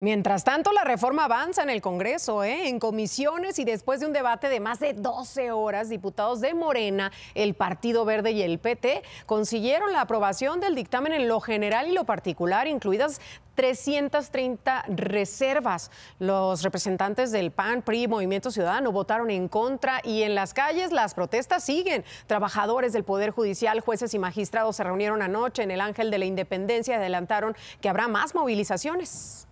Mientras tanto, la reforma avanza en el Congreso, ¿eh? en comisiones y después de un debate de más de 12 horas, diputados de Morena, el Partido Verde y el PT consiguieron la aprobación del dictamen en lo general y lo particular, incluidas 330 reservas. Los representantes del PAN, PRI, Movimiento Ciudadano votaron en contra y en las calles las protestas siguen. Trabajadores del Poder Judicial, jueces y magistrados se reunieron anoche en el Ángel de la Independencia y adelantaron que habrá más movilizaciones.